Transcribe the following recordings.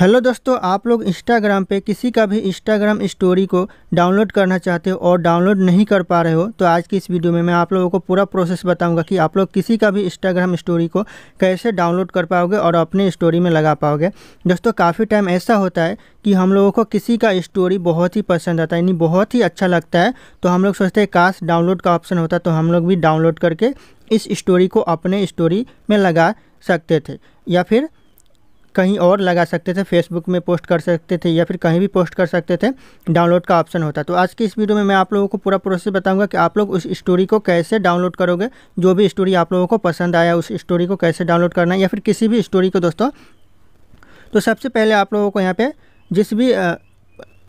hello दोस्तों आप लोग इंस्टाग्राम पे किसी का भी इंस्टाग्राम स्टोरी को डाउनलोड करना चाहते हो और डाउनलोड नहीं कर पा रहे हो तो आज की इस वीडियो में मैं आप लोगों को पूरा प्रोसेस बताऊंगा कि आप लोग किसी का भी इंस्टाग्राम स्टोरी को कैसे डाउनलोड कर पाओगे और अपने स्टोरी में लगा पाओगे दोस्तों काफ़ी टाइम ऐसा होता है कि हम लोगों को किसी का स्टोरी बहुत ही पसंद आता है यानी बहुत ही अच्छा लगता है तो हम लोग सोचते हैं काश डाउनलोड का ऑप्शन होता तो हम लोग भी डाउनलोड करके इस स्टोरी को अपने स्टोरी में लगा सकते थे या फिर कहीं और लगा सकते थे फेसबुक में पोस्ट कर सकते थे या फिर कहीं भी पोस्ट कर सकते थे डाउनलोड का ऑप्शन होता तो आज की इस वीडियो में मैं आप लोगों को पूरा प्रोसेस बताऊंगा कि आप लोग उस स्टोरी को कैसे डाउनलोड करोगे जो भी स्टोरी आप लोगों को पसंद आया उस स्टोरी को कैसे डाउनलोड करना है या फिर किसी भी स्टोरी को दोस्तों तो सबसे पहले आप लोगों को यहाँ पर जिस भी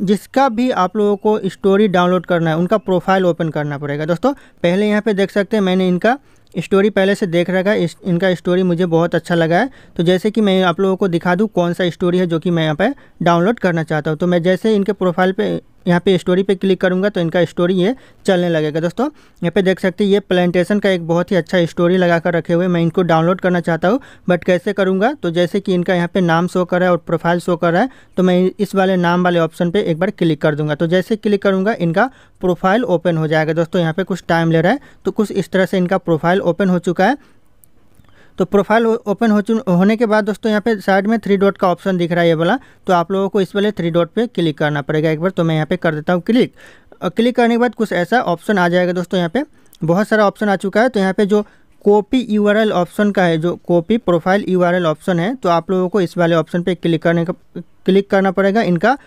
जिसका भी आप लोगों को स्टोरी डाउनलोड करना है उनका प्रोफाइल ओपन करना पड़ेगा दोस्तों पहले यहाँ पे देख सकते हैं मैंने इनका स्टोरी पहले से देख रखा है इनका स्टोरी मुझे बहुत अच्छा लगा है तो जैसे कि मैं आप लोगों को दिखा दूँ कौन सा स्टोरी है जो कि मैं यहाँ पर डाउनलोड करना चाहता हूँ तो मैं जैसे इनके प्रोफाइल पर यहाँ पे स्टोरी पे क्लिक करूँगा तो इनका स्टोरी ये चलने लगेगा दोस्तों यहाँ पे देख सकते हैं ये प्लांटेशन का एक बहुत ही अच्छा स्टोरी लगा कर रखे हुए मैं इनको डाउनलोड करना चाहता हूँ बट कैसे करूँगा तो जैसे कि इनका यहाँ पे नाम शो कर रहा है और प्रोफाइल शो कर रहा है तो मैं इस वाले नाम वाले ऑप्शन पर एक बार क्लिक कर दूँगा तो जैसे क्लिक करूँगा इनका प्रोफाइल ओपन हो जाएगा दोस्तों यहाँ पर कुछ टाइम ले रहा है तो कुछ इस तरह से इनका प्रोफाइल ओपन हो चुका है तो प्रोफाइल ओपन हो चुन होने के बाद दोस्तों यहाँ पे साइड में थ्री डॉट का ऑप्शन दिख रहा है ये वाला तो आप लोगों को इस वाले थ्री डॉट पे क्लिक करना पड़ेगा एक बार तो मैं यहाँ पे कर देता हूँ क्लिक और क्लिक करने के बाद कुछ ऐसा ऑप्शन आ जाएगा दोस्तों यहाँ पे बहुत सारा ऑप्शन आ चुका है तो यहाँ पे जो कॉपी यू ऑप्शन का है जो कॉपी प्रोफाइल यू ऑप्शन है तो आप लोगों को इस वाले ऑप्शन पर क्लिक करने का क्लिक करना पड़ेगा इनका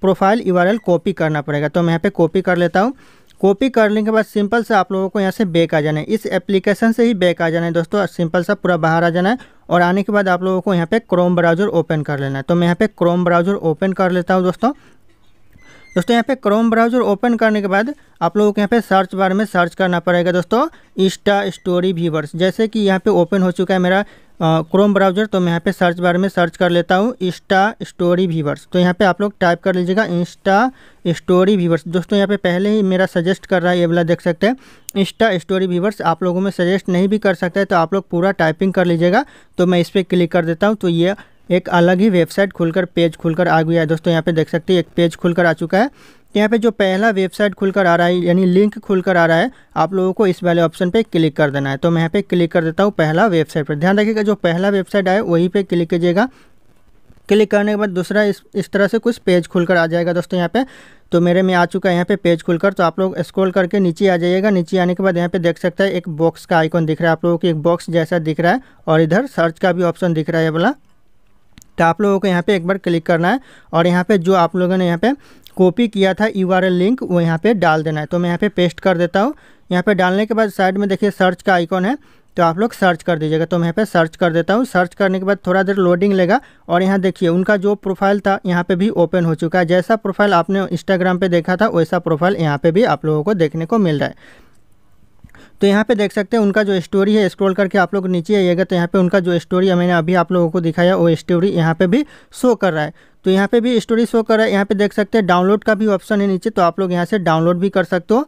प्रोफाइल यू कॉपी करना पड़ेगा तो मैं यहाँ पर कॉपी कर लेता हूँ कॉपी करने के बाद सिंपल से आप लोगों को यहाँ से बैक आ जाना है इस एप्लीकेशन से ही बैक आ जाना है दोस्तों सिंपल सा पूरा बाहर आ जाना है और आने के बाद आप लोगों को यहाँ पे क्रोम ब्राउज़र ओपन कर लेना है तो मैं यहाँ पे क्रोम ब्राउज़र ओपन कर लेता हूँ दोस्तों दोस्तों यहाँ पे क्रोम ब्राउजर ओपन करने के बाद आप लोगों को यहाँ पे सर्च बार में सर्च करना पड़ेगा दोस्तों इंस्टा स्टोरी व्यूवर्स जैसे कि यहाँ पे ओपन हो चुका है मेरा क्रोम ब्राउजर तो मैं यहाँ पे सर्च बार में सर्च कर लेता हूँ इंस्टा स्टोरी व्यूवर्स तो यहाँ पे आप लोग टाइप कर लीजिएगा इंस्टा स्टोरी व्यूवर्स दोस्तों यहाँ पे पहले ही मेरा सजेस्ट कर रहा है ये वाला देख सकते हैं इंस्टा स्टोरी व्यूवर्स आप लोगों में सजेस्ट नहीं भी कर सकता है तो आप लोग पूरा टाइपिंग कर लीजिएगा तो मैं इस पर क्लिक कर देता हूँ तो ये एक अलग ही वेबसाइट खुलकर पेज खुलकर आ गया है दोस्तों यहाँ पे देख सकते हैं एक पेज खुलकर आ चुका है यहाँ पे जो पहला वेबसाइट खुलकर आ रहा है यानी लिंक खुलकर आ रहा है आप लोगों को इस वाले ऑप्शन पे क्लिक कर देना है तो मैं यहाँ पे क्लिक कर देता हूँ पहला वेबसाइट पर ध्यान रखिएगा जो पहला वेबसाइट आए वहीं पे क्लिक कीजिएगा क्लिक करने के बाद दूसरा इस इस तरह से कुछ पेज खुलकर आ जाएगा दोस्तों यहाँ पे तो मेरे में आ चुका है यहाँ पे पेज खुलकर तो आप लोग स्क्रॉल करके नीचे आ जाइएगा नीचे आने के बाद यहाँ पे देख सकते हैं एक बॉक्स का आइकॉन दिख रहा है आप लोगों को एक बॉक्स जैसा दिख रहा है और इधर सर्च का भी ऑप्शन दिख रहा है बोला तो आप लोगों को यहाँ पे एक बार क्लिक करना है और यहाँ पे जो आप लोगों ने यहाँ पे कॉपी किया था यू लिंक वो यहाँ पे डाल देना है तो मैं यहाँ पे पेस्ट कर देता हूँ यहाँ पे डालने के बाद साइड में देखिए सर्च का आइकॉन है तो आप लोग सर्च कर दीजिएगा तो मैं यहाँ पे सर्च कर देता हूँ सर्च करने के बाद थोड़ा देर लोडिंग लेगा और यहाँ देखिए उनका जो प्रोफाइल था यहाँ पे भी ओपन हो चुका है जैसा प्रोफाइल आपने इंस्टाग्राम पे देखा था वैसा प्रोफाइल यहाँ पे भी आप लोगों को देखने को मिल रहा है तो यहाँ पे देख सकते हैं उनका जो स्टोरी है स्क्रॉल करके आप लोग नीचे आइएगा तो यहाँ पे उनका जो स्टोरी है मैंने अभी आप लोगों को दिखाया वो स्टोरी यहाँ पे भी शो कर रहा है तो यहाँ पे भी स्टोरी शो कर रहा है यहाँ पे देख सकते हैं डाउनलोड का भी ऑप्शन है नीचे तो आप लोग यहाँ से डाउनलोड भी कर सकते हो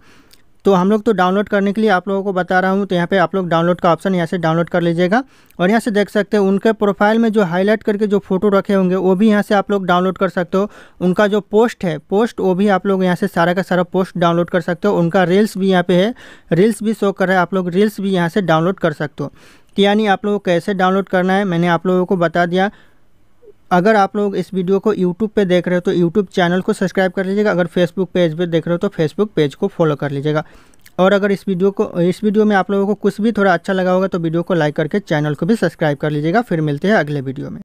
तो हम लोग तो डाउनलोड करने के लिए आप लोगों को बता रहा हूँ तो यहाँ पे आप लोग डाउनलोड का ऑप्शन यहाँ से डाउनलोड कर लीजिएगा और यहाँ से देख सकते हैं उनके प्रोफाइल में जो हाईलाइट करके जो फोटो रखे होंगे वो भी यहाँ से आप लोग डाउनलोड कर सकते हो उनका जो पोस्ट है पोस्ट वो भी आप लोग यहाँ से सारा का सारा पोस्ट डाउनलोड कर सकते हो उनका रील्स भी यहाँ पे है रील्स भी शो कर रहा है आप लोग रील्स भी यहाँ से डाउनलोड कर सकते हो कि यानी आप लोगों को कैसे डाउनलोड करना है मैंने आप लोगों को बता दिया अगर आप लोग इस वीडियो को यूट्यूब पे देख रहे हो तो यूट्यूब चैनल को सब्सक्राइब कर लीजिएगा अगर फेसबुक पेज पे देख रहे हो तो फेसबुक पेज को फॉलो कर लीजिएगा और अगर इस वीडियो को इस वीडियो में आप लोगों को कुछ भी थोड़ा अच्छा लगा होगा तो वीडियो को लाइक करके चैनल को भी सब्सक्राइब कर लीजिएगा फिर मिलते हैं अगले वीडियो में